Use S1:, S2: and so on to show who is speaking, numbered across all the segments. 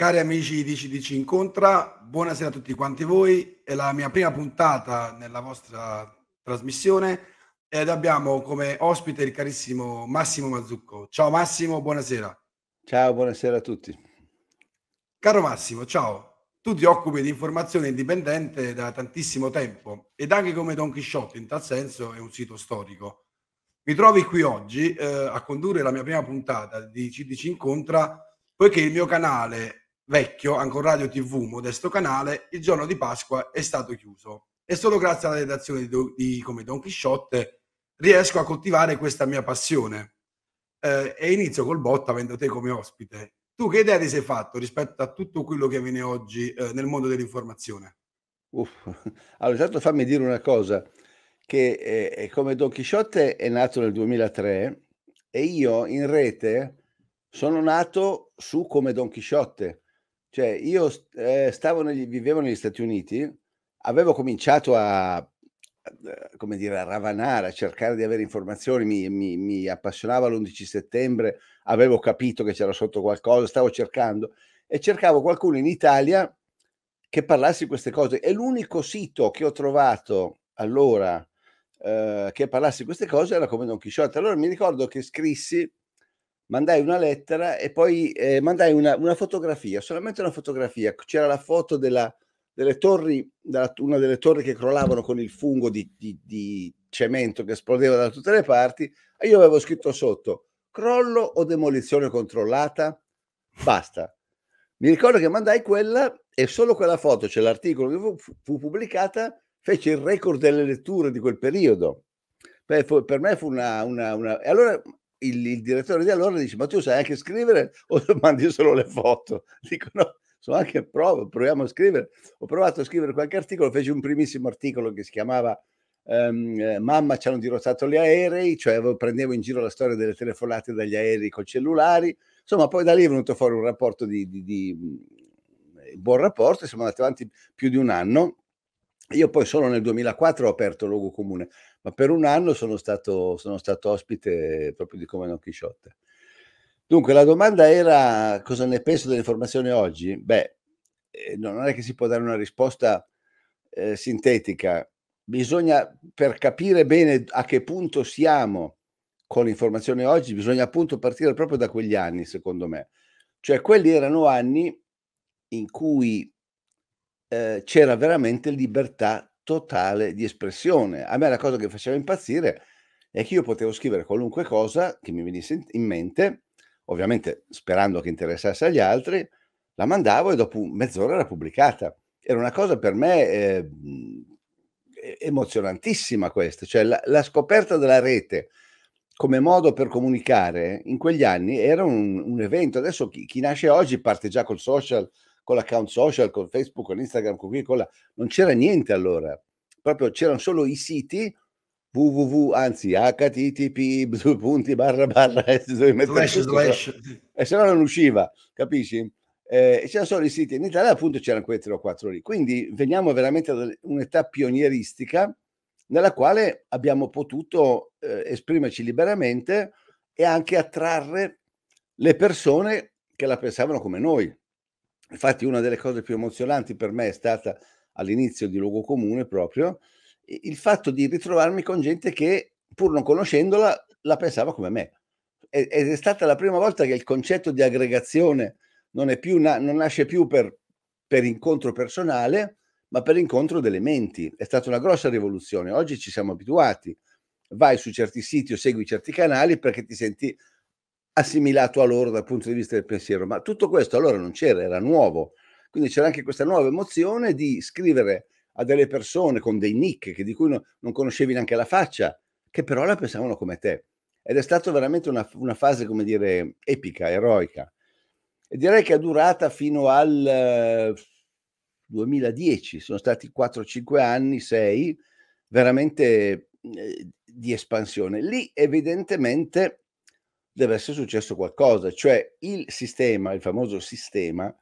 S1: Cari amici di CDC Incontra, buonasera a tutti quanti voi, è la mia prima puntata nella vostra trasmissione ed abbiamo come ospite il carissimo Massimo Mazzucco. Ciao Massimo, buonasera. Ciao, buonasera a tutti. Caro Massimo, ciao. Tu ti occupi di informazione indipendente da tantissimo tempo ed anche come Don Chisciotte in tal senso è un sito storico. Mi trovi qui oggi eh, a condurre la mia prima puntata di CDC Incontra poiché il mio canale vecchio, ancora Radio TV, modesto canale, il giorno di Pasqua è stato chiuso. E solo grazie alla redazione di, Do- di Come Don Chisciotte riesco a coltivare questa mia passione. Eh, e inizio col botta avendo te come ospite. Tu che idea ti sei fatto rispetto a tutto quello che avviene oggi eh, nel mondo dell'informazione? Uff.
S2: Allora, intanto certo, fammi dire una cosa, che eh, come Don Chisciotte è nato nel 2003 e io in rete sono nato su come Don Chisciotte cioè, io eh, stavo negli, vivevo negli Stati Uniti, avevo cominciato a, eh, come dire, a ravanare, a cercare di avere informazioni, mi, mi, mi appassionava l'11 settembre, avevo capito che c'era sotto qualcosa, stavo cercando e cercavo qualcuno in Italia che parlasse di queste cose e l'unico sito che ho trovato allora eh, che parlasse di queste cose era come Don Chisciotte. Allora mi ricordo che scrissi mandai una lettera e poi eh, mandai una, una, fotografia, solamente una fotografia. C'era la foto della, delle torri, della, una delle torri che crollavano con il fungo di, di, di cemento che esplodeva da tutte le parti e io avevo scritto sotto crollo o demolizione controllata? Basta. Mi ricordo che mandai quella e solo quella foto, cioè l'articolo che fu, fu, pubblicata, fece il record delle letture di quel periodo. Per, per me fu una, una, una... E allora il, il, direttore di allora dice ma tu sai anche scrivere o mandi solo le foto? Dico no, so anche provo, proviamo a scrivere. Ho provato a scrivere qualche articolo, feci un primissimo articolo che si chiamava ehm, eh, Mamma ci hanno dirottato gli aerei, cioè avevo, prendevo in giro la storia delle telefonate dagli aerei con cellulari. Insomma, poi da lì è venuto fuori un rapporto di, di, di buon rapporto, siamo andati avanti più di un anno. Io poi solo nel 2004 ho aperto Logo Comune ma per un anno sono stato, sono stato ospite proprio di Come Don Chisciotte. Dunque, la domanda era cosa ne penso dell'informazione oggi? Beh, eh, non è che si può dare una risposta eh, sintetica, bisogna per capire bene a che punto siamo con l'informazione oggi, bisogna appunto partire proprio da quegli anni, secondo me. Cioè, quelli erano anni in cui eh, c'era veramente libertà totale di espressione. A me la cosa che faceva impazzire è che io potevo scrivere qualunque cosa che mi venisse in mente, ovviamente sperando che interessasse agli altri, la mandavo e dopo mezz'ora era pubblicata. Era una cosa per me eh, emozionantissima questa, cioè la, la, scoperta della rete come modo per comunicare in quegli anni era un, un evento. Adesso chi, chi nasce oggi parte già col social, con l'account social, con Facebook, con Instagram, con qui, con là. Non c'era niente allora. Proprio c'erano solo i siti www, anzi http, punti, barra, barra, slash, slash. e se no non usciva, capisci? Eh, c'erano solo i siti. In Italia appunto c'erano quei 3 o 4 lì. Quindi veniamo veramente da un'età pionieristica nella quale abbiamo potuto eh, esprimerci liberamente e anche attrarre le persone che la pensavano come noi. Infatti una delle cose più emozionanti per me è stata all'inizio di Luogo Comune proprio il fatto di ritrovarmi con gente che pur non conoscendola la pensava come me. Ed è stata la prima volta che il concetto di aggregazione non, più, non nasce più per, per incontro personale, ma per incontro delle menti. È stata una grossa rivoluzione. Oggi ci siamo abituati. Vai su certi siti o segui certi canali perché ti senti assimilato a loro dal punto di vista del pensiero, ma tutto questo allora non c'era, era nuovo. Quindi c'era anche questa nuova emozione di scrivere a delle persone con dei nick che di cui no, non conoscevi neanche la faccia, che però la pensavano come te. Ed è stata veramente una, una, fase, come dire, epica, eroica. E direi che è durata fino al 2010, eh, sono stati 4-5 anni, 6, veramente eh, di espansione. Lì evidentemente deve essere successo qualcosa, cioè il sistema, il famoso sistema,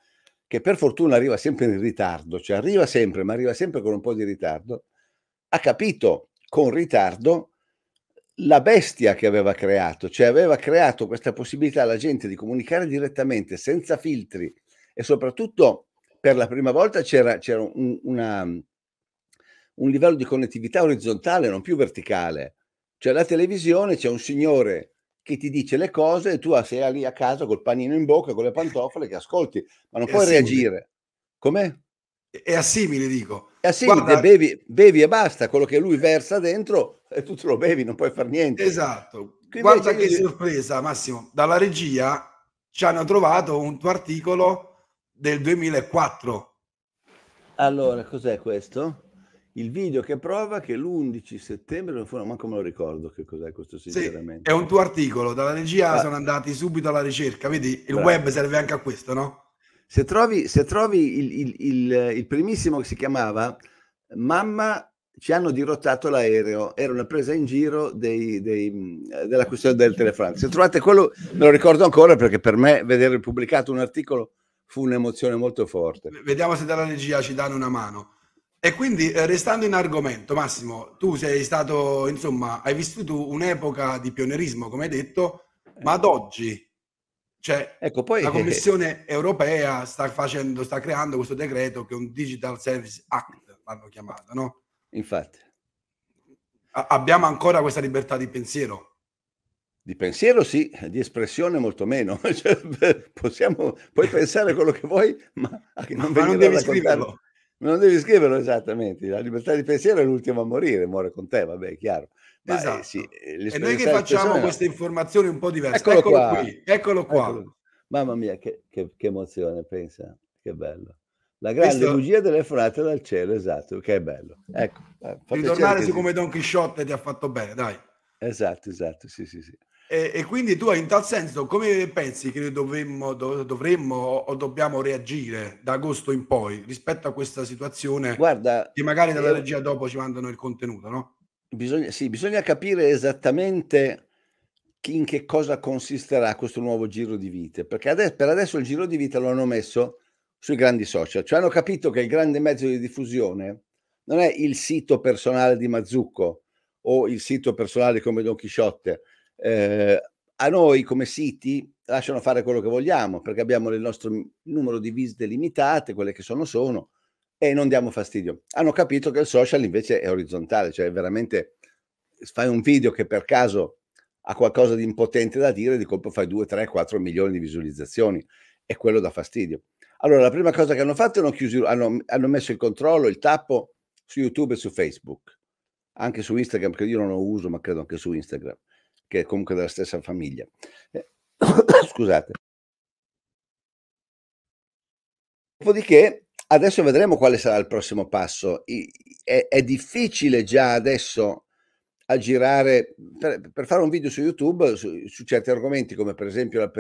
S2: che per fortuna arriva sempre in ritardo, cioè arriva sempre, ma arriva sempre con un po' di ritardo, ha capito con ritardo la bestia che aveva creato, cioè aveva creato questa possibilità alla gente di comunicare direttamente, senza filtri e soprattutto per la prima volta c'era, c'era un, una, un livello di connettività orizzontale, non più verticale. Cioè la televisione c'è un signore che ti dice le cose e tu sei lì a casa col panino in bocca, con le pantofole che ascolti, ma non è puoi assimile. reagire. Com'è?
S1: È assimile, dico. È assimile, Guarda...
S2: bevi, bevi, e basta, quello che lui versa dentro e eh, tu te lo bevi, non puoi fare niente. Esatto. Quindi Guarda che
S1: sorpresa, Massimo, dalla regia ci hanno trovato un tuo articolo del 2004.
S2: Allora, cos'è questo? il video che prova che l'11 settembre, non, fu, manco me lo ricordo che cos'è questo sinceramente. Sì, è
S1: un tuo articolo, dalla regia ah. sono andati subito alla ricerca, vedi il Bravo. web serve anche a questo, no? Se trovi, se trovi il, il, il, il, primissimo che si chiamava
S2: Mamma ci hanno dirottato l'aereo, era una presa in giro dei, dei, della questione del telefono. Se trovate quello, me lo ricordo ancora perché per me vedere pubblicato un articolo
S1: fu un'emozione
S2: molto forte.
S1: Vediamo se dalla regia ci danno una mano. E quindi eh, restando in argomento, Massimo, tu sei stato, insomma, hai vissuto un'epoca di pionierismo, come hai detto, eh. ma ad oggi cioè, ecco, poi... la Commissione europea sta, facendo, sta creando questo decreto che è un Digital Service Act, l'hanno chiamato, no? Infatti. A- abbiamo ancora questa libertà di pensiero?
S2: Di pensiero sì, di espressione molto meno. Cioè, possiamo, puoi pensare quello che vuoi, ma, ma non devi scriverlo non devi scriverlo esattamente. La libertà di pensiero è l'ultimo a morire, muore con te, vabbè, è chiaro. Ma, eh, esatto. eh, sì, e noi che facciamo queste
S1: informazioni un po' diverse. Eccolo, eccolo qua. qui, eccolo qua. Eccolo.
S2: Mamma mia, che, che, che, emozione, pensa, che bello. La grande Questo... bugia telefonata dal cielo, esatto, che è bello. Ecco, eh, Ritornare su come
S1: Don Chisciotte ti ha fatto bene, dai.
S2: Esatto, esatto, sì, sì, sì.
S1: E, e, quindi tu in tal senso come pensi che noi dovremmo, dov- dovremmo o dobbiamo reagire da agosto in poi rispetto a questa situazione Guarda, che magari dalla io... regia dopo ci mandano il contenuto, no? Bisogna, sì, bisogna capire esattamente
S2: in che cosa consisterà questo nuovo giro di vite, perché adesso, per adesso il giro di vita lo hanno messo sui grandi social, cioè hanno capito che il grande mezzo di diffusione non è il sito personale di Mazzucco o il sito personale come Don Chisciotte, eh, a noi come siti lasciano fare quello che vogliamo perché abbiamo il nostro numero di visite limitate, quelle che sono sono e non diamo fastidio. Hanno capito che il social invece è orizzontale, cioè veramente fai un video che per caso ha qualcosa di impotente da dire, di colpo fai 2, 3, 4 milioni di visualizzazioni e quello dà fastidio. Allora, la prima cosa che hanno fatto è che hanno, hanno messo il controllo, il tappo su YouTube e su Facebook, anche su Instagram, che io non lo uso, ma credo anche su Instagram che è comunque della stessa famiglia. Eh, scusate. Dopodiché, adesso vedremo quale sarà il prossimo passo. I, è, è, difficile già adesso girare per, per fare un video su YouTube su, su certi argomenti, come per esempio la,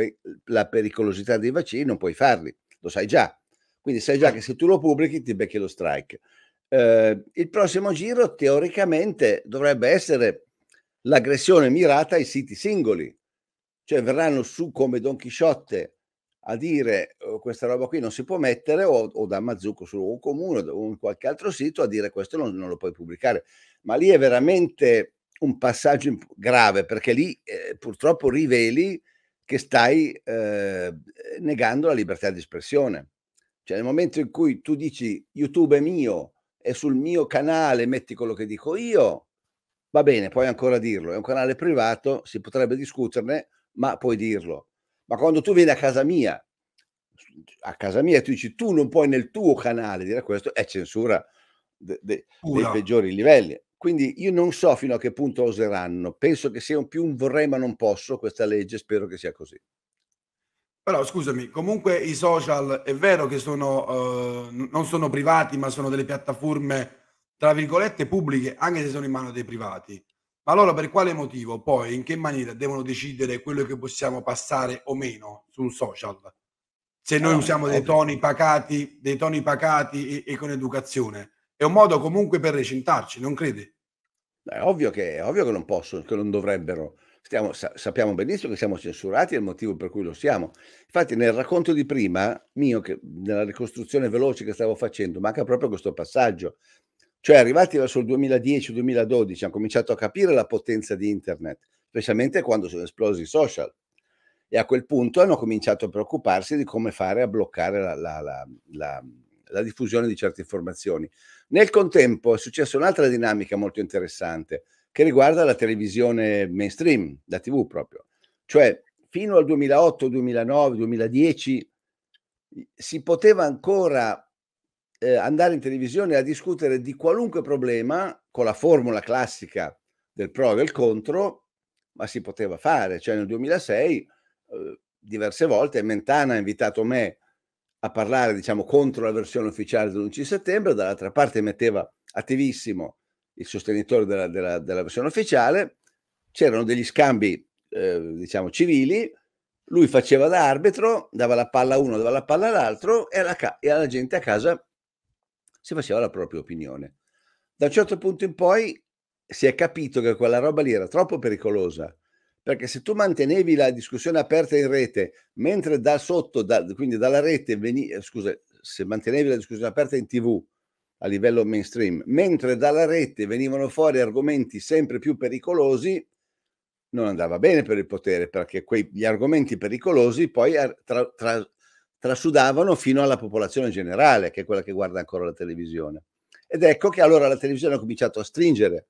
S2: la pericolosità dei vaccini, non puoi farli, lo sai già. Quindi sai già che se tu lo pubblichi ti becchi lo strike. Eh, il prossimo giro teoricamente dovrebbe essere l'aggressione mirata ai siti singoli, cioè verranno su come Don Chisciotte a dire oh, questa roba qui non si può mettere o, o da Mazzucco su un comune o in qualche altro sito a dire questo non, non, lo puoi pubblicare. Ma lì è veramente un passaggio grave perché lì eh, purtroppo riveli che stai eh, negando la libertà di espressione. Cioè nel momento in cui tu dici YouTube è mio, è sul mio canale, metti quello che dico io, Va bene, puoi ancora dirlo, è un canale privato, si potrebbe discuterne, ma puoi dirlo. Ma quando tu vieni a casa mia, a casa mia, tu dici tu non puoi nel tuo canale dire questo, è censura de, de, dei peggiori livelli. Quindi io non so fino a che punto oseranno, penso che sia un più un vorrei ma non posso questa legge, spero che sia così.
S1: Però scusami, comunque i social è vero che sono, eh, non sono privati ma sono delle piattaforme tra virgolette, pubbliche, anche se sono in mano dei privati. Ma loro per quale motivo poi, in che maniera devono decidere quello che possiamo passare o meno su un social? Se noi ah, usiamo ovvio. dei toni pacati, dei toni pacati e, e, con educazione, è un modo comunque per recintarci, non credi?
S2: È ovvio che, è ovvio che non possono, che non dovrebbero. Stiamo, sa, sappiamo benissimo che siamo censurati, è il motivo per cui lo siamo. Infatti, nel racconto di prima mio, che, nella ricostruzione veloce che stavo facendo, manca proprio questo passaggio. Cioè, arrivati verso il 2010-2012, hanno cominciato a capire la potenza di internet, specialmente quando sono esplosi i social. E a quel punto hanno cominciato a preoccuparsi di come fare a bloccare la, la, la, la diffusione di certe informazioni. Nel contempo è successa un'altra dinamica molto interessante che riguarda la televisione mainstream, la TV proprio. Cioè, fino al 2008, 2009, 2010 si poteva ancora eh, andare in televisione a discutere di qualunque problema con la formula classica del pro e del contro, ma si poteva fare. Cioè nel 2006 eh, diverse volte Mentana ha invitato me a parlare, diciamo, contro la versione ufficiale dell'11 settembre, dall'altra parte metteva attivissimo il sostenitore della, della, della versione ufficiale, c'erano degli scambi, eh, diciamo, civili, lui faceva da arbitro, dava la palla a uno, dava la palla all'altro e alla, e alla gente a casa si faceva la propria opinione. Da un certo punto in poi si è capito che quella roba lì era troppo pericolosa, perché se tu mantenevi la discussione aperta in rete, mentre da sotto, da, quindi dalla rete, veni, eh, scusa, se mantenevi la discussione aperta in tv a livello mainstream, mentre dalla rete venivano fuori argomenti sempre più pericolosi, non andava bene per il potere perché quegli argomenti pericolosi poi eh, tra, tra, trasudavano fino alla popolazione generale, che è quella che guarda ancora la televisione. Ed ecco che allora la televisione ha cominciato a stringere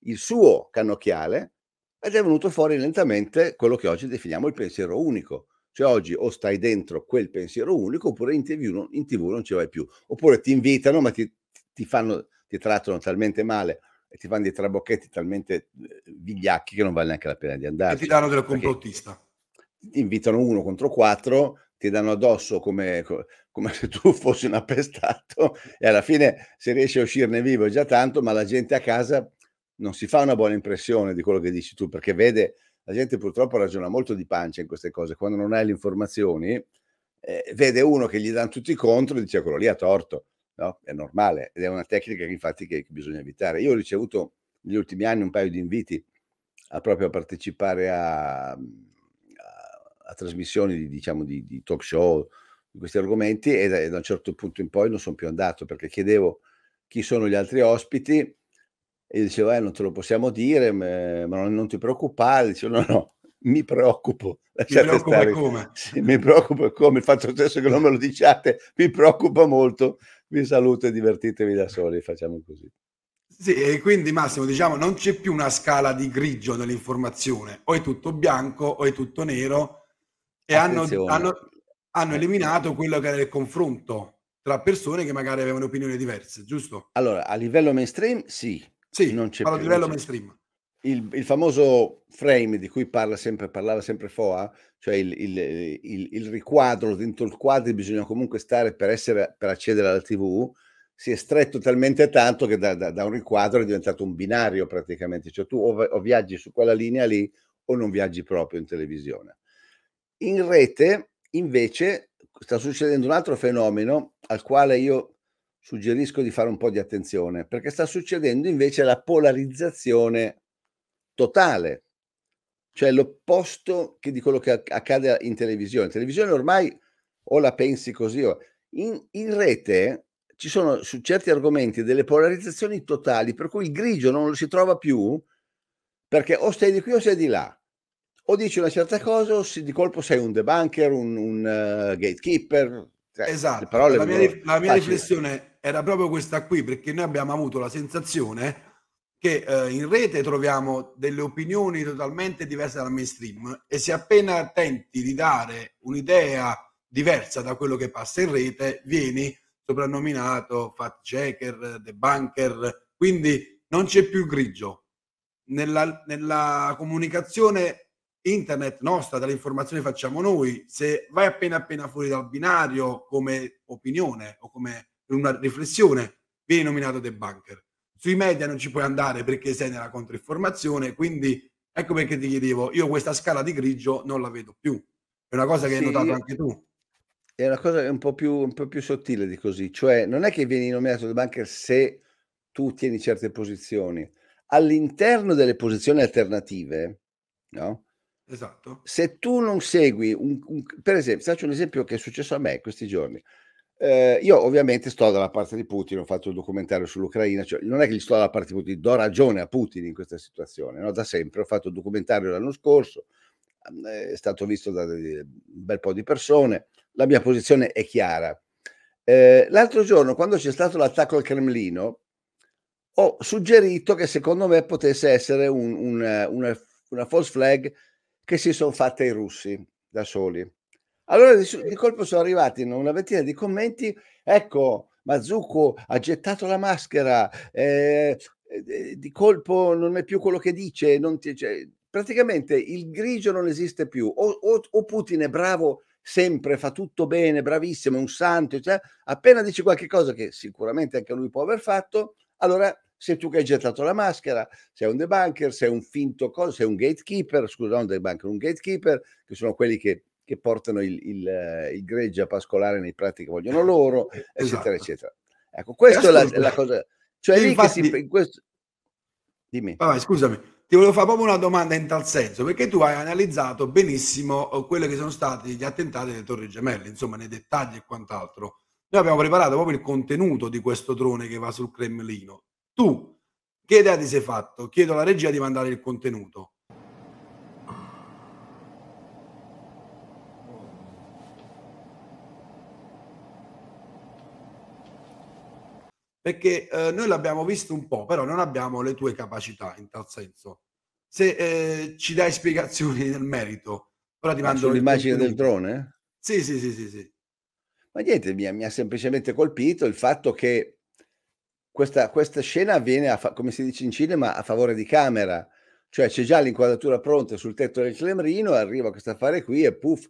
S2: il suo cannocchiale ed è venuto fuori lentamente quello che oggi definiamo il pensiero unico. Cioè oggi o stai dentro quel pensiero unico oppure in tv non, in TV non ci vai più. Oppure ti invitano ma ti, ti, fanno, ti trattano talmente male e ti fanno dei trabocchetti talmente eh, vigliacchi che non vale neanche la pena di andare. E ti danno del complottista. Ti invitano uno contro quattro ti danno addosso come, come se tu fossi un appestato e alla fine se riesci a uscirne vivo è già tanto, ma la gente a casa non si fa una buona impressione di quello che dici tu, perché vede, la gente purtroppo ragiona molto di pancia in queste cose, quando non hai le informazioni, eh, vede uno che gli danno tutti contro e dice quello lì ha torto, no? È normale ed è una tecnica che infatti che bisogna evitare. Io ho ricevuto negli ultimi anni un paio di inviti a proprio a partecipare a a trasmissioni di, diciamo, di, di, talk show di questi argomenti e da, da, un certo punto in poi non sono più andato perché chiedevo chi sono gli altri ospiti e dicevo eh, non te lo possiamo dire ma, ma non, non, ti preoccupare dicevo no no mi preoccupo mi preoccupa come? Sì, mi preoccupa come il fatto stesso che non me lo diciate mi preoccupa molto vi saluto e divertitevi da soli facciamo così
S1: sì, e quindi Massimo, diciamo, non c'è più una scala di grigio dell'informazione, o è tutto bianco o è tutto nero, e hanno, hanno, hanno eh. eliminato quello che era il confronto tra persone che magari avevano opinioni diverse, giusto?
S2: Allora, a livello mainstream sì. Sì, non c'è a livello c'è. mainstream. Il, il, famoso frame di cui parla sempre, parlava sempre Foa, cioè il, il, il, riquadro, dentro il quadro bisogna comunque stare per, essere, per accedere alla TV, si è stretto talmente tanto che da, da, da un riquadro è diventato un binario praticamente, cioè tu o, o, viaggi su quella linea lì o non viaggi proprio in televisione. In rete, invece, sta succedendo un altro fenomeno al quale io suggerisco di fare un po' di attenzione, perché sta succedendo invece la polarizzazione totale, cioè l'opposto che di quello che accade in televisione. In televisione ormai o la pensi così o... In, in rete ci sono su certi argomenti delle polarizzazioni totali, per cui il grigio non lo si trova più perché o sei di qui o sei di là o dici una certa cosa o si, di colpo sei un debunker, un, un uh, gatekeeper.
S1: Cioè, esatto, la mia, la mia riflessione era proprio questa qui, perché noi abbiamo avuto la sensazione che eh, in rete troviamo delle opinioni totalmente diverse dal mainstream e se appena tenti di dare un'idea diversa da quello che passa in rete, vieni soprannominato fact checker, debunker, quindi non c'è più grigio. Nella, nella comunicazione internet nostra, dalle informazioni facciamo noi, se vai appena appena fuori dal binario come opinione o come una riflessione, vieni nominato debunker. Sui media non ci puoi andare perché sei nella controinformazione, quindi ecco perché ti chiedevo, io questa scala di grigio non la vedo più.
S2: È una cosa che sì, hai notato anche
S1: tu. È una cosa un
S2: po, più, un po' più sottile di così, cioè non è che vieni nominato debunker se tu tieni certe posizioni. All'interno delle posizioni alternative, no? Esatto. Se tu non segui, un, un, per esempio, faccio un esempio che è successo a me questi giorni. Eh, io ovviamente sto dalla parte di Putin, ho fatto il documentario sull'Ucraina, cioè non è che gli sto dalla parte di Putin, do ragione a Putin in questa situazione, no? da sempre, ho fatto il documentario l'anno scorso, eh, è stato visto da un bel po' di persone, la mia posizione è chiara. Eh, l'altro giorno, quando c'è stato l'attacco al Cremlino, ho suggerito che secondo me potesse essere un, una, una, una false flag che si sono fatte i russi da soli. Allora di, di, colpo sono arrivati in una ventina di commenti, ecco, Mazzucco ha gettato la maschera, eh, eh, eh, di colpo non è più quello che dice, non ti, cioè, praticamente il grigio non esiste più, o, o, o, Putin è bravo sempre, fa tutto bene, bravissimo, è un santo, cioè, appena dice qualche cosa che sicuramente anche lui può aver fatto, allora sei tu che hai gettato la maschera, sei un debunker, sei un finto cosa, sei un gatekeeper, scusa, non debunker, un gatekeeper, che sono quelli che, che portano il, il, eh, il, gregge a pascolare nei prati
S1: che vogliono loro, eh, eccetera, esatto. eccetera. Ecco, questa è la, la, cosa... Cioè, infatti, si, questo... Dimmi. Vabbè, scusami, ti volevo fare proprio una domanda in tal senso, perché tu hai analizzato benissimo eh, quelli che sono stati gli attentati delle Torri Gemelle, insomma, nei dettagli e quant'altro. Noi abbiamo preparato proprio il contenuto di questo drone che va sul Cremlino tu che idea ti sei fatto? Chiedo alla regia di mandare il contenuto. Perché eh, noi l'abbiamo visto un po', però non abbiamo le tue capacità in tal senso. Se eh, ci dai spiegazioni nel merito, ora ti ah, mando l'immagine del
S2: drone?
S1: Sì, sì, sì, sì, sì. Ma
S2: niente, mi ha, mi ha semplicemente colpito il fatto che questa, questa scena avviene, fa- come si dice in cinema, a favore di camera, cioè c'è già l'inquadratura pronta sul tetto del Clemrino, arriva questo affare qui e puff,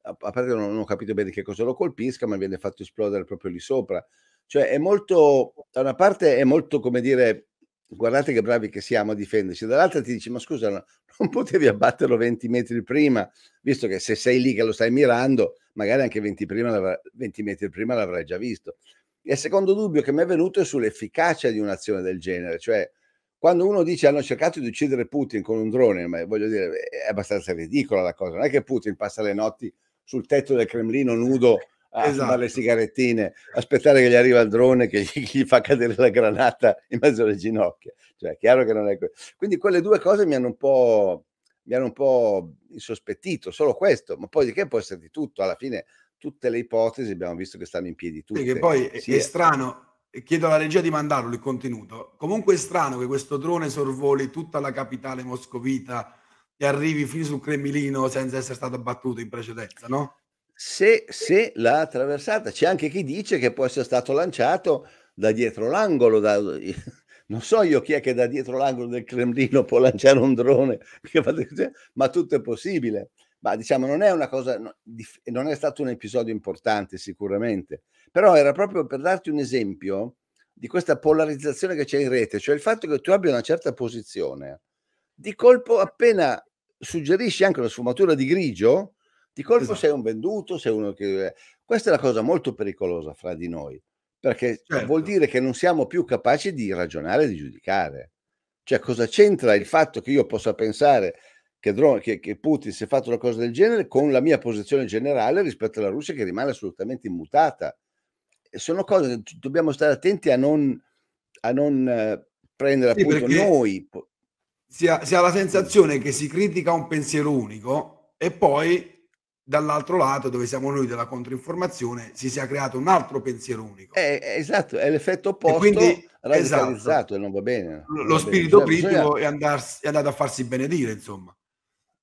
S2: a, parte che non, non ho capito bene che cosa lo colpisca, ma viene fatto esplodere proprio lì sopra. Cioè è molto, da una parte è molto, come dire, guardate che bravi che siamo a difenderci, dall'altra ti dici, ma scusa, no, non potevi abbatterlo 20 metri prima, visto che se sei lì che lo stai mirando, magari anche 20, prima 20 metri prima l'avrai già visto il secondo dubbio che mi è venuto è sull'efficacia di un'azione del genere, cioè quando uno dice hanno cercato di uccidere Putin con un drone, ma voglio dire, è abbastanza ridicola la cosa, non è che Putin passa le notti sul tetto del Cremlino nudo a esatto. fumare le sigarettine, aspettare che gli arriva il drone che gli, gli, fa cadere la granata in mezzo alle ginocchia, cioè è chiaro che non è così. Quindi quelle due cose mi hanno un po' mi hanno un po' insospettito, solo questo, ma poi di che può essere di tutto, alla fine tutte le ipotesi abbiamo visto che stanno in piedi tutte. Perché poi sì, è, è strano,
S1: chiedo alla regia di mandarlo il contenuto, comunque è strano che questo drone sorvoli tutta la capitale moscovita e arrivi fino sul Cremilino senza essere stato abbattuto in precedenza, no?
S2: Se, se l'ha attraversata, c'è anche chi dice che può essere stato lanciato da dietro l'angolo, da, non so io chi è che da dietro l'angolo del Cremlino può lanciare un drone, ma tutto è possibile. Ma diciamo, non è una cosa, non è stato un episodio importante sicuramente, però era proprio per darti un esempio di questa polarizzazione che c'è in rete, cioè il fatto che tu abbia una certa posizione, di colpo appena suggerisci anche una sfumatura di grigio, di colpo esatto. sei un venduto, sei uno che... Questa è la cosa molto pericolosa fra di noi perché certo. vuol dire che non siamo più capaci di ragionare e di giudicare. Cioè, cosa c'entra il fatto che io possa pensare che, Drone, che, che, Putin si è fatto una cosa del genere con la mia posizione generale rispetto alla Russia che rimane assolutamente immutata? E sono cose che dobbiamo stare attenti a non, a non eh, prendere sì, appunto noi.
S1: Si ha, si ha la sensazione che si critica un pensiero unico e poi dall'altro lato, dove siamo noi della controinformazione, si sia creato un altro pensiero unico. è eh, eh, esatto, è l'effetto opposto e quindi, radicalizzato esatto. e non va bene. Lo, lo va spirito bene. critico Bisogna... è, andars- è, andato a farsi benedire, insomma.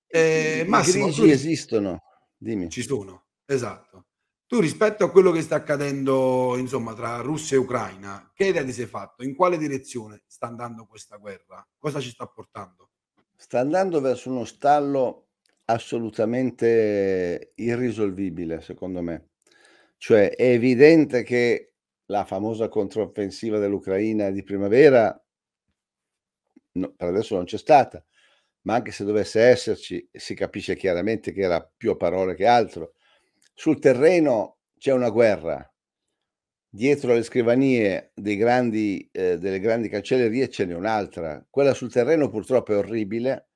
S1: Eh, I Massimo, grigi tu... esistono, dimmi. Ci sono, esatto. Tu rispetto a quello che sta accadendo, insomma, tra Russia e Ucraina, che idea ti sei fatto? In quale direzione sta andando questa guerra? Cosa ci sta portando?
S2: Sta andando verso uno stallo assolutamente irrisolvibile, secondo me. Cioè, è evidente che la famosa controffensiva dell'Ucraina di primavera no, per adesso non c'è stata, ma anche se dovesse esserci, si capisce chiaramente che era più a parole che altro. Sul terreno c'è una guerra. Dietro alle scrivanie grandi, eh, delle grandi cancellerie ce n'è un'altra. Quella sul terreno purtroppo è orribile,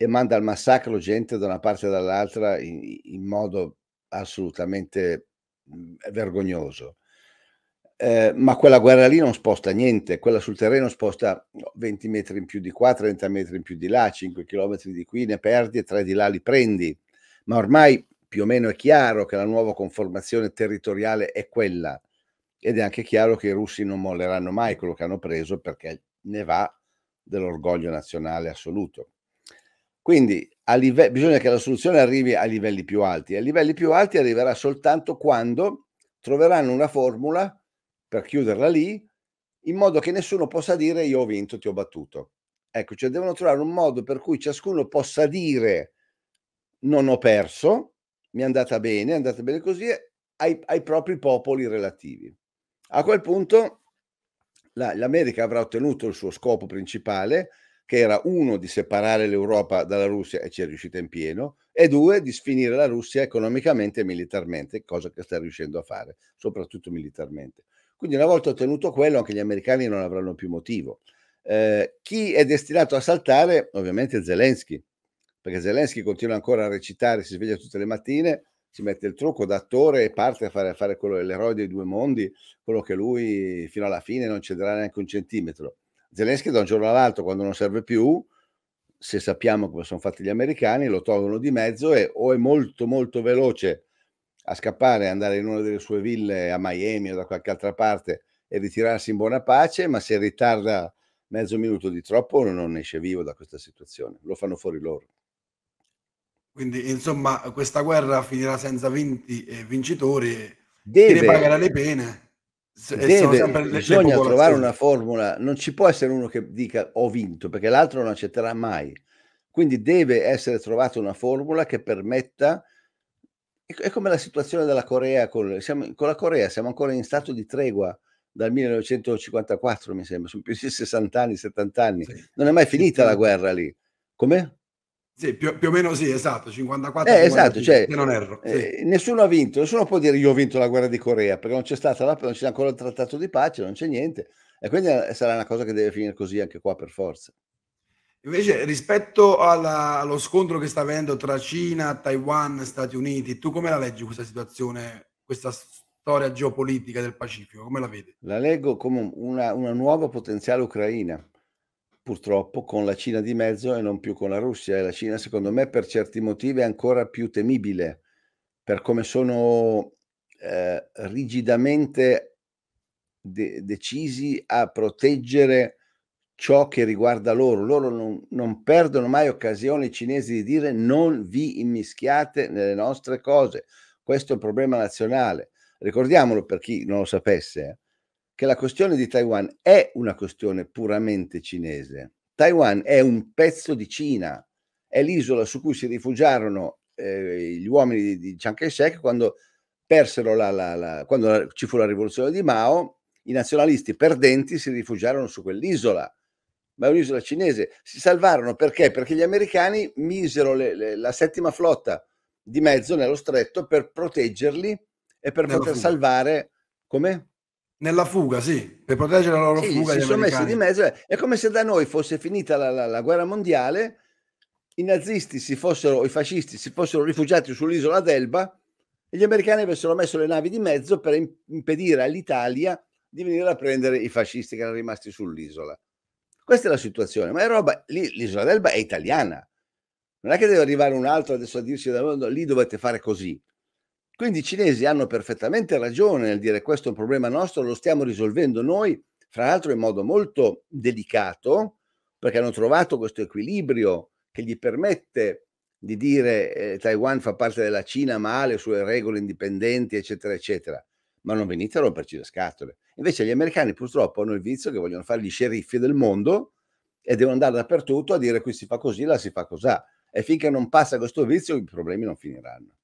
S2: e manda al massacro gente da una parte e dall'altra in, in modo assolutamente mm, vergognoso. Eh, ma quella guerra lì non sposta niente, quella sul terreno sposta 20 metri in più di qua, 30 metri in più di là, 5 km di qui ne perdi e 3 di là li prendi. Ma ormai più o meno è chiaro che la nuova conformazione territoriale è quella ed è anche chiaro che i russi non molleranno mai quello che hanno preso perché ne va dell'orgoglio nazionale assoluto. Quindi live- bisogna che la soluzione arrivi a livelli più alti. A livelli più alti arriverà soltanto quando troveranno una formula per chiuderla lì, in modo che nessuno possa dire io ho vinto, ti ho battuto. Ecco, cioè devono trovare un modo per cui ciascuno possa dire non ho perso, mi è andata bene, è andata bene così, ai, ai propri popoli relativi. A quel punto la, l'America avrà ottenuto il suo scopo principale, che era uno di separare l'Europa dalla Russia e ci è riuscita in pieno, e due di sfinire la Russia economicamente e militarmente, cosa che sta riuscendo a fare, soprattutto militarmente. Quindi una volta ottenuto quello anche gli americani non avranno più motivo. Eh, chi è destinato a saltare? Ovviamente Zelensky, perché Zelensky continua ancora a recitare, si sveglia tutte le mattine, si mette il trucco d'attore e parte a fare, a fare quello, dell'eroe dei due mondi, quello che lui fino alla fine non cederà neanche un centimetro. Zelensky da un giorno all'altro, quando non serve più, se sappiamo come sono fatti gli americani, lo tolgono di mezzo e o è molto molto veloce a scappare, andare in una delle sue ville a Miami o da qualche altra parte e ritirarsi in buona pace, ma se ritarda mezzo minuto di troppo non esce vivo da questa situazione, lo fanno fuori loro.
S1: Quindi insomma questa guerra finirà senza vinti e vincitori, deve, chi ne pagherà le pene? Eh, deve, bisogna trovare una
S2: formula, non ci può essere uno che dica ho vinto perché l'altro non accetterà mai. Quindi deve essere trovata una formula che permetta, è come la situazione della Corea, con, siamo, con la Corea siamo ancora in stato di tregua dal 1954 mi sembra, sono più di 60 anni, 70 anni, sì. non è mai finita sì. la guerra lì. Come?
S1: Sì, più, più, o meno sì, esatto, 54. Eh, esatto, cioè, non erro. Eh, sì. Eh,
S2: nessuno ha vinto, nessuno può dire io ho vinto la guerra di Corea, perché non c'è stata la, non c'è ancora il trattato di pace, non c'è niente. E quindi eh, sarà una cosa che deve finire così anche qua per forza.
S1: Invece rispetto alla, allo scontro che sta avendo tra Cina, Taiwan, Stati Uniti, tu come la leggi questa situazione, questa storia geopolitica del Pacifico? Come la vedi?
S2: La leggo come una, una nuova potenziale Ucraina purtroppo con la Cina di mezzo e non più con la Russia. E la Cina, secondo me, per certi motivi è ancora più temibile per come sono eh, rigidamente de- decisi a proteggere ciò che riguarda loro. Loro non, non perdono mai occasione i cinesi di dire non vi immischiate nelle nostre cose. Questo è un problema nazionale. Ricordiamolo per chi non lo sapesse. Eh che la questione di Taiwan è una questione puramente cinese. Taiwan è un pezzo di Cina, è l'isola su cui si rifugiarono eh, gli uomini di, di Chiang Kai-shek quando, la, la, la, quando ci fu la rivoluzione di Mao, i nazionalisti perdenti si rifugiarono su quell'isola ma è un'isola cinese. Si salvarono perché? Perché gli americani misero le, le, la settima flotta di mezzo nello stretto per proteggerli e per poter fuga. salvare.
S1: Come? Nella fuga, sì, per proteggere la loro sì, fuga. Si sono americani. messi di
S2: mezzo. È come se da noi fosse finita la, la, la guerra mondiale, i nazisti si fossero, i fascisti si fossero rifugiati sull'isola d'Elba e gli americani avessero messo le navi di mezzo per impedire all'Italia di venire a prendere i fascisti che erano rimasti sull'isola. Questa è la situazione, ma è roba, lì, l'isola d'Elba è italiana. Non è che deve arrivare un altro adesso a dirci da lì dovete fare così. Quindi i cinesi hanno perfettamente ragione nel dire questo è un problema nostro, lo stiamo risolvendo noi, fra l'altro in modo molto delicato, perché hanno trovato questo equilibrio che gli permette di dire eh, Taiwan fa parte della Cina ma ha le sue regole indipendenti, eccetera, eccetera. Ma non venite a romperci le scatole. Invece gli americani purtroppo hanno il vizio che vogliono fare gli sceriffi del mondo e devono andare dappertutto a dire qui si fa così, là si fa così. E finché non passa questo vizio i problemi non finiranno.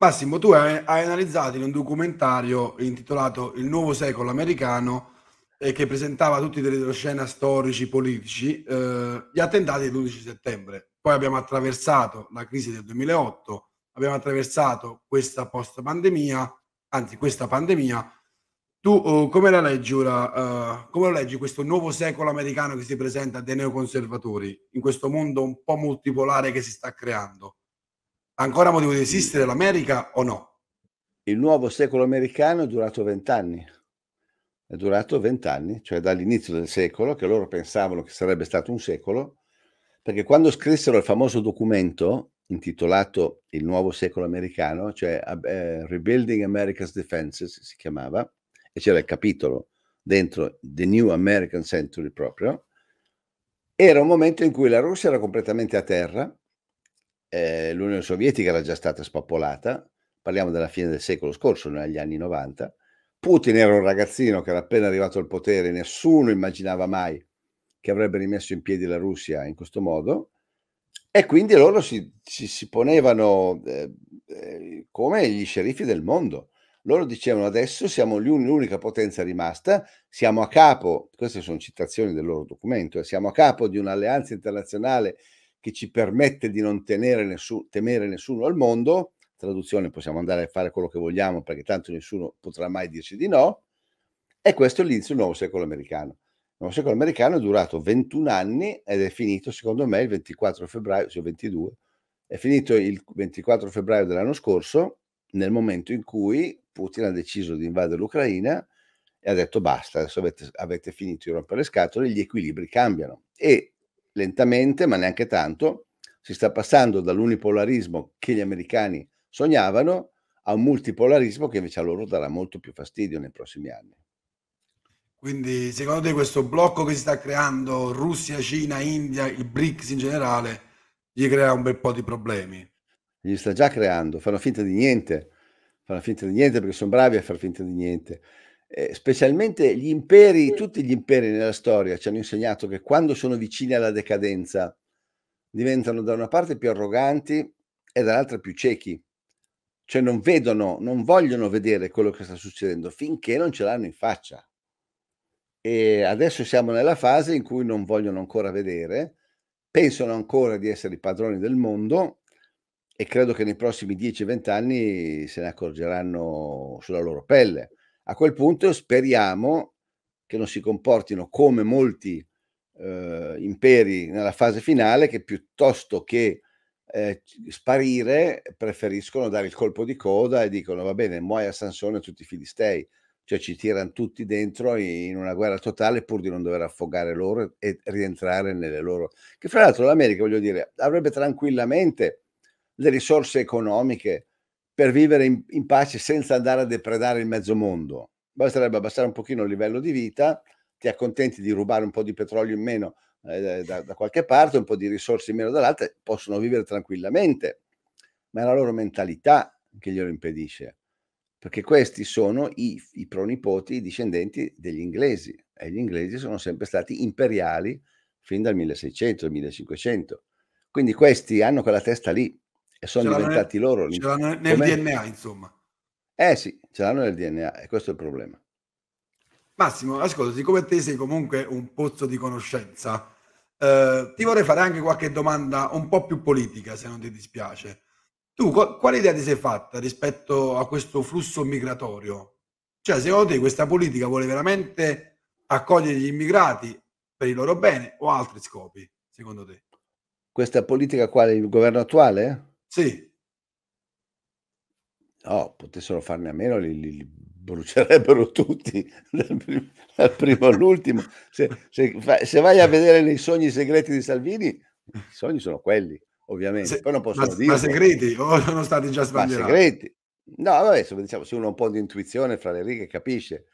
S1: Massimo, tu hai, hai, analizzato in un documentario intitolato Il nuovo secolo americano eh, che presentava tutti delle retroscena storici, politici, eh, gli attentati dell'11 settembre. Poi abbiamo attraversato la crisi del 2008, abbiamo attraversato questa post-pandemia, anzi questa pandemia. Tu oh, come la leggi ora, uh, come lo leggi questo nuovo secolo americano che si presenta dei neoconservatori in questo mondo un po' multipolare che si sta creando? ancora motivo di esistere l'America o no? Il nuovo secolo
S2: americano è durato vent'anni. È durato vent'anni, cioè dall'inizio del secolo, che loro pensavano che sarebbe stato un secolo, perché quando scrissero il famoso documento intitolato Il nuovo secolo americano, cioè eh, Rebuilding America's Defenses si chiamava, e c'era il capitolo dentro The New American Century proprio, era un momento in cui la Russia era completamente a terra, eh, l'Unione Sovietica era già stata spappolata, parliamo della fine del secolo scorso, negli anni 90, Putin era un ragazzino che era appena arrivato al potere, nessuno immaginava mai che avrebbe rimesso in piedi la Russia in questo modo, e quindi loro si, si, si ponevano eh, eh, come gli sceriffi del mondo. Loro dicevano adesso siamo l'unica potenza rimasta, siamo a capo, queste sono citazioni del loro documento, eh, siamo a capo di un'alleanza internazionale che ci permette di non nessuno, temere nessuno al mondo, traduzione possiamo andare a fare quello che vogliamo perché tanto nessuno potrà mai dirci di no, e questo è l'inizio del nuovo secolo americano. Il nuovo secolo americano è durato 21 anni ed è finito secondo me il 24 febbraio, cioè 22, è finito il 24 febbraio dell'anno scorso nel momento in cui Putin ha deciso di invadere l'Ucraina e ha detto basta, adesso avete, avete finito di rompere le scatole, gli equilibri cambiano e lentamente, ma neanche tanto, si sta passando dall'unipolarismo che gli americani sognavano a un multipolarismo che invece a loro darà molto più fastidio nei prossimi anni.
S1: Quindi secondo te questo blocco che si sta creando, Russia, Cina, India, i BRICS in generale, gli crea un bel po' di problemi?
S2: Gli sta già creando, fanno finta di niente, fanno finta di niente perché sono bravi a far finta di niente eh, specialmente gli imperi, tutti gli imperi nella storia ci hanno insegnato che quando sono vicini alla decadenza diventano da una parte più arroganti e dall'altra più ciechi, cioè non vedono, non vogliono vedere quello che sta succedendo finché non ce l'hanno in faccia. E adesso siamo nella fase in cui non vogliono ancora vedere, pensano ancora di essere i padroni del mondo e credo che nei prossimi 10-20 anni se ne accorgeranno sulla loro pelle a quel punto speriamo che non si comportino come molti eh, imperi nella fase finale che piuttosto che eh, sparire preferiscono dare il colpo di coda e dicono va bene muoia Sansone e tutti i filistei cioè ci tirano tutti dentro in una guerra totale pur di non dover affogare loro e rientrare nelle loro che fra l'altro l'America voglio dire avrebbe tranquillamente le risorse economiche per vivere in, in pace senza andare a depredare il mezzo mondo. Basterebbe abbassare un pochino il livello di vita, ti accontenti di rubare un po' di petrolio in meno eh, da, da, qualche parte, un po' di risorse in meno dall'altra, possono vivere tranquillamente, ma è la loro mentalità che glielo impedisce, perché questi sono i, i pronipoti, i discendenti degli inglesi e gli inglesi sono sempre stati imperiali fin dal 1600-1500, quindi questi hanno quella testa lì, e sono diventati nel, loro. Ce l'hanno nel Com'è? DNA, insomma. Eh sì, ce l'hanno nel DNA e questo è il problema.
S1: Massimo, ascolta, siccome te sei comunque un pozzo di conoscenza, eh, ti vorrei fare anche qualche domanda un po' più politica, se non ti dispiace. Tu co- quale idea ti sei fatta rispetto a questo flusso migratorio? Cioè, secondo te questa politica vuole veramente accogliere gli immigrati per il loro bene o altri scopi, secondo te?
S2: Questa politica quale? Il governo attuale? Sì. No, potessero farne a meno, li, li, brucierebbero tutti, dal primo, dal primo all'ultimo. Se, se, se, vai a vedere nei sogni segreti di Salvini, i sogni sono quelli, ovviamente. Se, Poi non possono ma, dire. Ma segreti o sono stati già sbagliati? segreti. No, vabbè, diciamo, se uno ha un po' di intuizione fra le righe capisce.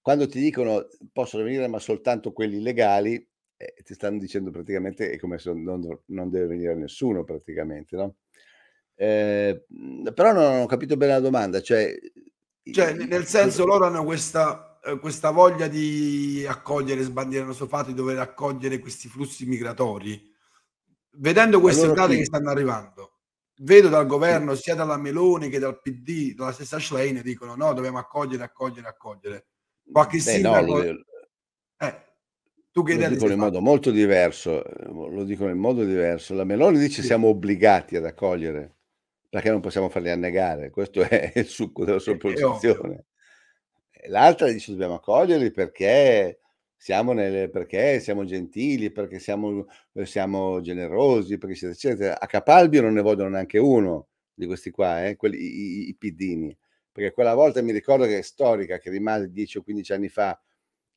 S2: Quando ti dicono possono venire ma soltanto quelli legali, eh, ti stanno dicendo praticamente è come se non, non deve venire nessuno praticamente, no? Eh, però non ho capito bene la domanda. Cioè,
S1: cioè nel senso, loro hanno questa, eh, questa voglia di accogliere, sbandiere il nostro fatto, di dover accogliere questi flussi migratori. Vedendo queste allora, date chi? che stanno arrivando, vedo dal governo, sia dalla Meloni che dal PD, dalla stessa Schlein, dicono no, dobbiamo accogliere, accogliere, accogliere. Qualche Beh, sindaco... No, eh, tu che lo dicono in fatto? modo
S2: molto diverso, eh, lo dicono in modo diverso. La Meloni dice sì. siamo obbligati ad accogliere perché non possiamo farli annegare, questo è il succo della sua posizione. L'altra dice dobbiamo accoglierli perché siamo, nelle, perché siamo gentili, perché siamo, eh, siamo generosi, perché eccetera, eccetera. A Capalbio non ne vogliono neanche uno di questi qua, eh, quelli, i, i, i piddini, perché quella volta mi ricordo che è storica, che rimase 10 o 15 anni fa,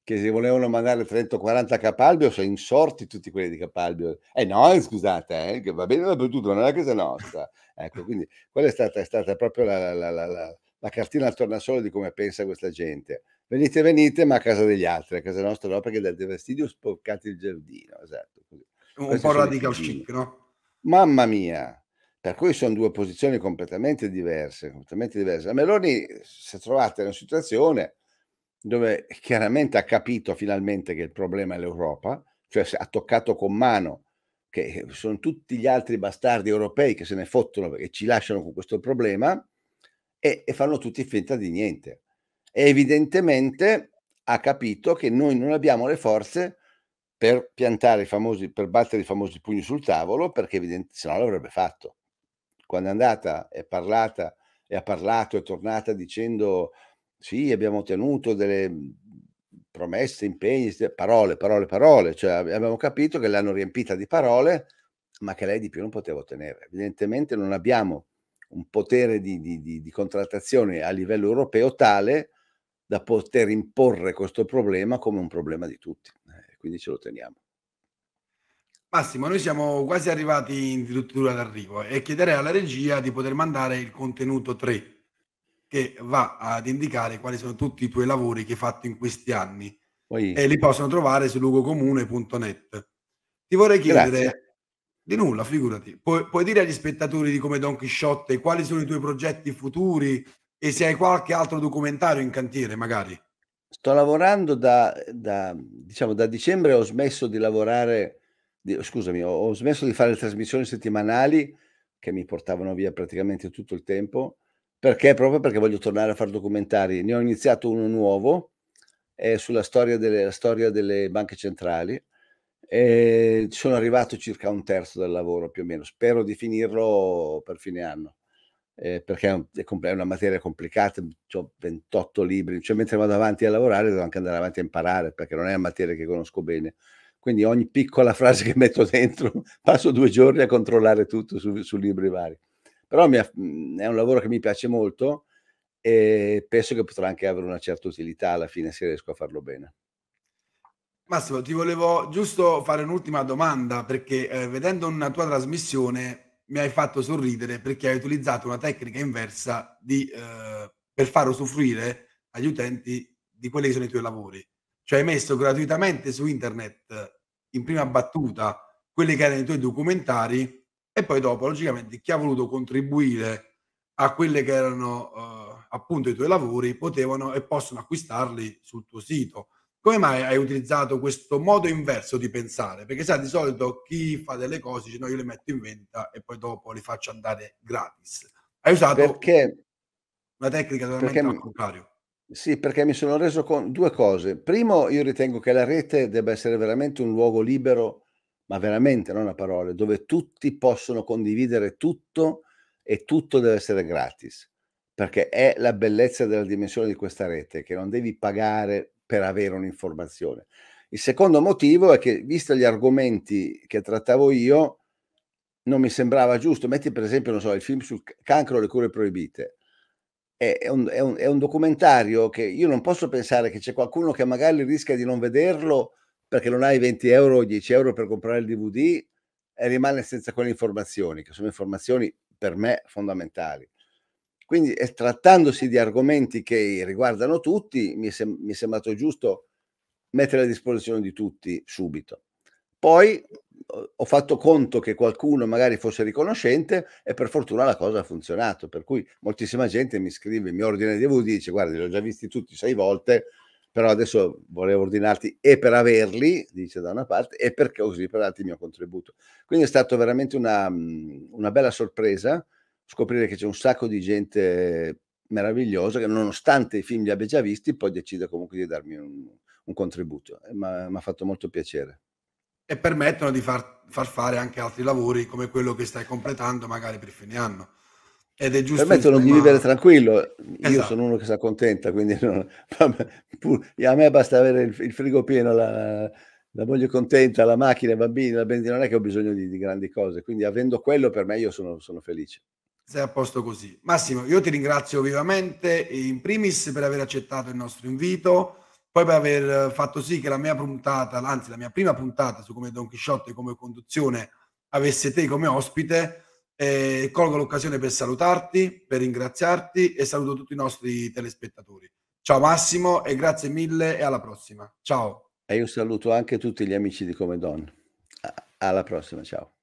S2: che se volevano mandare 30 o 40 a Capalbio sono insorti tutti quelli di Capalbio. Eh no, eh, scusate, eh, che va bene dappertutto, ma non è casa nostra. Ecco, quindi quella è stata, è stata proprio la, la, la, la, cartina al tornasole di come pensa questa gente. Venite, venite, ma a casa degli altri, a casa nostra no, perché date fastidio sporcate il giardino. Esatto. Un Questi po' radical chic, no? Mamma mia! Per cui sono due posizioni completamente diverse, completamente diverse. La Meloni si è trovata in una situazione dove chiaramente ha capito finalmente che il problema è l'Europa, cioè ha toccato con mano che eh, sono tutti gli altri bastardi europei che se ne fottono perché ci lasciano con questo problema e, e fanno tutti finta di niente. E evidentemente ha capito che noi non abbiamo le forze per piantare i famosi, per battere i famosi pugni sul tavolo, perché evidentemente se no l'avrebbe fatto. Quando è andata, è parlata e ha parlato, è tornata dicendo sì, abbiamo ottenuto delle mhmm, promesse, impegni, parole, parole, parole, cioè abbiamo capito che l'hanno riempita di parole, ma che lei di più non poteva ottenere. Evidentemente non abbiamo un potere di, di, di, di contrattazione a livello europeo tale da poter imporre questo problema come un problema di tutti, eh, quindi ce lo
S1: teniamo. Massimo, noi siamo quasi arrivati in dirittura d'arrivo e chiederei alla regia di poter mandare il contenuto 3 che va ad indicare quali sono tutti i tuoi lavori che hai fatto in questi anni Poi... e li possono trovare su lugocomune.net. Ti vorrei chiedere Grazie. di nulla, figurati. Puoi, puoi dire agli spettatori di come Don Chisciotte quali sono i tuoi progetti futuri e se hai qualche altro documentario in cantiere, magari? Sto lavorando da, da diciamo da dicembre ho
S2: smesso di lavorare, di, scusami, ho, ho smesso di fare le trasmissioni settimanali che mi portavano via praticamente tutto il tempo perché? Proprio perché voglio tornare a fare documentari. Ne ho iniziato uno nuovo eh, sulla storia delle, storia delle banche centrali. E sono arrivato circa un terzo del lavoro più o meno. Spero di finirlo per fine anno. Eh, perché è, un, è, una materia complicata, ho 28 libri, cioè mentre vado avanti a lavorare devo anche andare avanti a imparare perché non è una materia che conosco bene. Quindi ogni piccola frase che metto dentro passo due giorni a controllare tutto su, su libri vari. Però mhmm, è un lavoro che mi piace molto e penso che potrà anche avere una certa utilità alla fine se riesco a farlo bene.
S1: Massimo, ti volevo giusto fare un'ultima domanda perché eh, vedendo una tua trasmissione mi hai fatto sorridere perché hai utilizzato una tecnica inversa di, eh, per far usufruire agli utenti di quelli che sono i tuoi lavori. Cioè hai messo gratuitamente su internet in prima battuta quelli che erano i tuoi documentari e poi dopo, logicamente, chi ha voluto contribuire a quelli che erano eh, appunto i tuoi lavori potevano e possono acquistarli sul tuo sito. Come mai hai utilizzato questo modo inverso di pensare? Perché sai, di solito chi fa delle cose dice no, io le metto in venta e poi dopo le faccio andare gratis. Hai usato perché, una tecnica totalmente perché, al contrario.
S2: Sì, perché mi sono reso conto due cose. Primo, io ritengo che la rete debba essere veramente un luogo libero ma veramente non a parole, dove tutti possono condividere tutto e tutto deve essere gratis, perché è la bellezza della dimensione di questa rete, che non devi pagare per avere un'informazione. Il secondo motivo è che, visto gli argomenti che trattavo io, non mi sembrava giusto. Metti per esempio, so, il film sul cancro e le cure proibite. È un, è, un, è un, documentario che io non posso pensare che c'è qualcuno che magari rischia di non vederlo perché non hai 20 euro o 10 euro per comprare il DVD e rimane senza quelle informazioni, che sono informazioni per me fondamentali. Quindi trattandosi di argomenti che riguardano tutti, mi, sem- mi è sembrato giusto mettere a disposizione di tutti subito. Poi ho fatto conto che qualcuno magari fosse riconoscente e per fortuna la cosa ha funzionato, per cui moltissima gente mi scrive, mi ordina i DVD, dice guarda li ho già visti tutti sei volte, però adesso volevo ordinarti e per averli, dice da una parte, e perché così per darti il mio contributo. Quindi è stata veramente una, mhmm, una, bella sorpresa scoprire che c'è un sacco di gente meravigliosa che nonostante i film li abbia già visti, poi decide comunque di darmi un, un contributo. Mi ha fatto molto piacere.
S1: E permettono di far, far fare anche altri lavori come quello che stai completando magari per fine anno ed è giusto. Permettono di vivere
S2: tranquillo. Esatto. Io sono uno che si accontenta, quindi non... a me basta avere il, il frigo pieno, la, la, moglie contenta, la macchina, i bambini, la benzina, non è che ho bisogno di, di grandi cose. Quindi avendo quello per me io sono, sono
S1: felice. Sei a posto così. Massimo, io ti ringrazio vivamente, in primis per aver accettato il nostro invito poi per aver fatto sì che la mia puntata, anzi la mia prima puntata su come Don Chisciotte come conduzione avesse te come ospite eh, colgo l'occasione per salutarti, per ringraziarti e saluto tutti i nostri telespettatori. Ciao Massimo e grazie mille e alla prossima. Ciao.
S2: E io saluto anche tutti gli amici di Come Don. Alla prossima, ciao.